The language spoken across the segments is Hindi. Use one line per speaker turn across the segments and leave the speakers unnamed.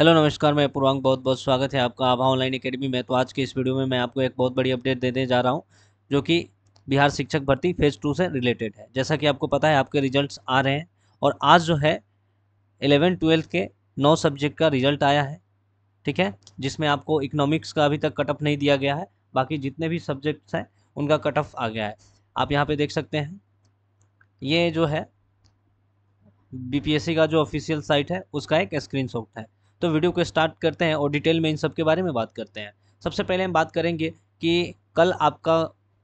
हेलो नमस्कार मैं पूर्वांग बहुत बहुत स्वागत है आपका आभा ऑनलाइन एकेडमी में तो आज के इस वीडियो में मैं आपको एक बहुत बड़ी अपडेट देने जा रहा हूं जो कि बिहार शिक्षक भर्ती फेज़ टू से रिलेटेड है जैसा कि आपको पता है आपके रिजल्ट्स आ रहे हैं और आज जो है एलेवन ट्वेल्थ के नौ सब्जेक्ट का रिजल्ट आया है ठीक है जिसमें आपको इकनॉमिक्स का अभी तक कटअप नहीं दिया गया है बाकी जितने भी सब्जेक्ट्स हैं उनका कटअप आ गया है आप यहाँ पर देख सकते हैं ये जो है बी का जो ऑफिशियल साइट है उसका एक स्क्रीन है तो वीडियो को स्टार्ट करते हैं और डिटेल में इन सब के बारे में बात करते हैं सबसे पहले हम बात करेंगे कि कल आपका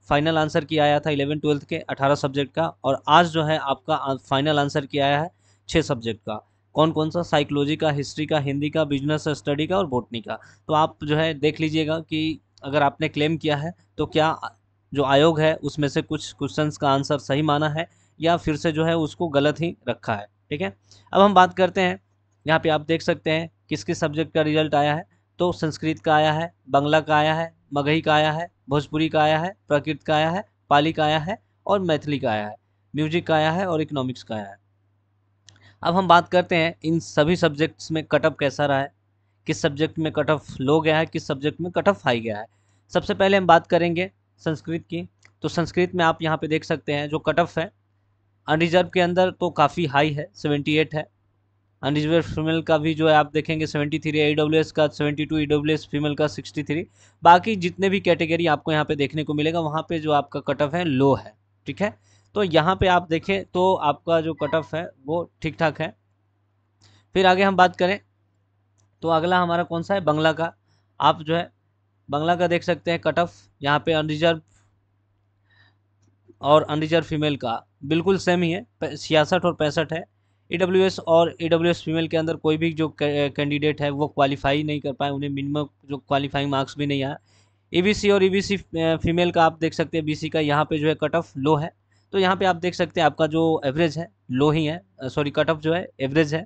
फाइनल आंसर किया आया था इलेवन ट्वेल्थ के अठारह सब्जेक्ट का और आज जो है आपका फाइनल आंसर किया आया है छः सब्जेक्ट का कौन कौन सा साइकोलॉजी का हिस्ट्री का हिंदी का बिजनेस स्टडी का और बोटनी का तो आप जो है देख लीजिएगा कि अगर आपने क्लेम किया है तो क्या जो आयोग है उसमें से कुछ क्वेश्चंस का आंसर सही माना है या फिर से जो है उसको गलत ही रखा है ठीक है अब हम बात करते हैं यहाँ पे आप देख सकते हैं किस किस सब्जेक्ट का रिजल्ट आया है तो संस्कृत का आया है बंगला का आया है मगही का आया है भोजपुरी का आया है प्राकृत का आया है पाली का आया है और मैथिली का आया है म्यूजिक का आया है और इकोनॉमिक्स का आया है अब हम बात करते हैं इन सभी सब्जेक्ट्स में कट ऑफ कैसा रहा है किस सब्जेक्ट में कट ऑफ लो गया है किस सब्जेक्ट में कट ऑफ हाई गया है सबसे पहले हम बात करेंगे संस्कृत की तो संस्कृत में आप यहाँ पे देख सकते हैं जो कट ऑफ है अनरिजर्व के अंदर तो काफ़ी हाई है सेवेंटी एट है अनरिजर्व फीमेल का भी जो है आप देखेंगे seventy three E W S का seventy two E W S female का सिक्सटी थ्री बाकी जितने भी कैटेगरी आपको यहाँ पे देखने को मिलेगा वहाँ पे जो आपका कट ऑफ है लो है ठीक है तो यहाँ पे आप देखें तो आपका जो कट ऑफ है वो ठीक ठाक है फिर आगे हम बात करें तो अगला हमारा कौन सा है बंगला का आप जो है बंगला का देख सकते हैं कट ऑफ यहाँ पे अनरिजर्व और अनरिजर्व फीमेल का बिल्कुल सेम ही है छियासठ और पैंसठ है ई e और ई e फीमेल के अंदर कोई भी जो कैंडिडेट है वो क्वालिफाई नहीं कर पाए उन्हें मिनिमम जो क्वालिफाइंग मार्क्स भी नहीं आया ई e और ई फीमेल का आप देख सकते हैं बी का यहाँ पर जो है कट ऑफ लो है तो यहाँ पे आप देख सकते हैं आपका जो एवरेज है लो ही है सॉरी कट ऑफ जो है एवरेज है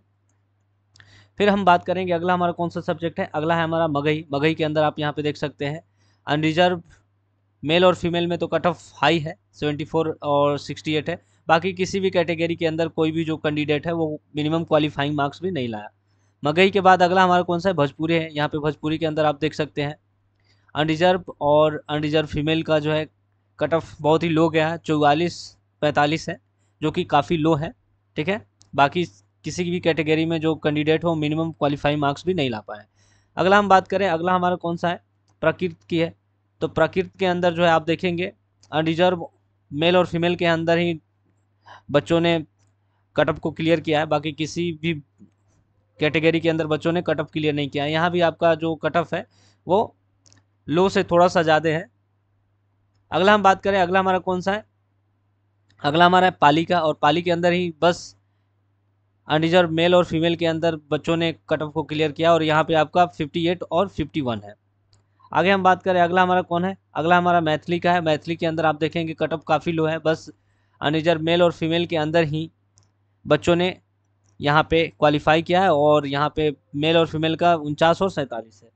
फिर हम बात करेंगे अगला हमारा कौन सा सब्जेक्ट है अगला है हमारा मगही मगही के अंदर आप यहाँ पर देख सकते हैं अनरिजर्व मेल और फीमेल में तो कट ऑफ हाई है फोर और एट है बाकी किसी भी कैटेगरी के अंदर कोई भी जो कैंडिडेट है वो मिनिमम क्वालिफाइंग मार्क्स भी नहीं लाया मगई के बाद अगला हमारा कौन सा है भोजपुरी है यहाँ पे भोजपुरी के अंदर आप देख सकते हैं अनरिजर्व और अनरिजर्व फीमेल का जो है कट ऑफ बहुत ही लो गया है चौवालीस पैंतालीस है जो कि काफ़ी लो है ठीक है बाकी किसी भी कैटेगरी में जो कैंडिडेट हो मिनिमम क्वालिफाई मार्क्स भी नहीं ला पाए अगला हम बात करें अगला हमारा कौन सा है प्रकृत की है तो प्रकृत के अंदर जो है आप देखेंगे अनरिजर्व मेल और फीमेल के अंदर ही बच्चों ने कटअप को क्लियर किया है बाकी किसी भी कैटेगरी के अंदर बच्चों ने कटअप क्लियर नहीं किया है यहाँ भी आपका जो कटअप है वो लो से थोड़ा सा ज़्यादा है अगला हम बात करें अगला हमारा कौन सा है अगला हमारा है पाली का और पाली के अंदर ही बस अनरिजर्व मेल और फीमेल के अंदर बच्चों ने कट ऑफ को क्लियर किया और यहाँ पे आपका 58 और 51 है आगे हम बात करें अगला हमारा कौन है अगला हमारा मैथिली का है मैथिली के अंदर आप देखेंगे कट ऑफ काफ़ी लो है बस अनरिजर्व मेल और फीमेल के अंदर ही बच्चों ने यहाँ पे क्वालिफाई किया है और यहाँ पे मेल और फीमेल का उनचास और सैंतालीस है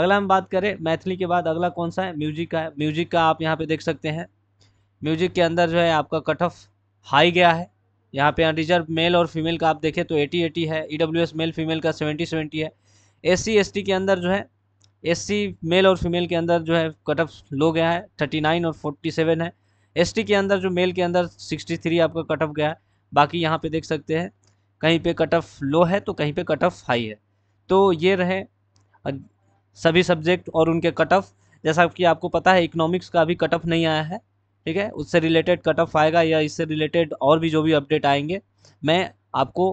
अगला हम बात करें मैथिली के बाद अगला कौन सा है म्यूजिक का है म्यूजिक का आप यहाँ पे देख सकते हैं म्यूजिक के अंदर जो है आपका कट ऑफ हाई गया है यहाँ पे अनरिजर्व मेल और फीमेल का आप देखें तो एटी एटी है ई एस मेल फीमेल का सेवेंटी सेवेंटी है एस सी एस टी के अंदर जो है एस सी मेल और फीमेल के अंदर जो है कट ऑफ लो गया है थर्टी नाइन और फोर्टी सेवन है एसटी के अंदर जो मेल के अंदर 63 आपका कट ऑफ गया है बाकी यहाँ पे देख सकते हैं कहीं पे कट ऑफ लो है तो कहीं पे कट ऑफ हाई है तो ये रहे सभी सब्जेक्ट और उनके कट ऑफ जैसा कि आपको पता है इकोनॉमिक्स का अभी कट ऑफ नहीं आया है ठीक है उससे रिलेटेड कट ऑफ आएगा या इससे रिलेटेड और भी जो भी अपडेट आएंगे मैं आपको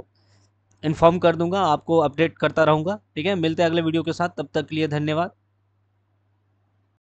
इन्फॉर्म कर दूंगा आपको अपडेट करता रहूँगा ठीक है मिलते हैं अगले वीडियो के साथ तब तक के लिए धन्यवाद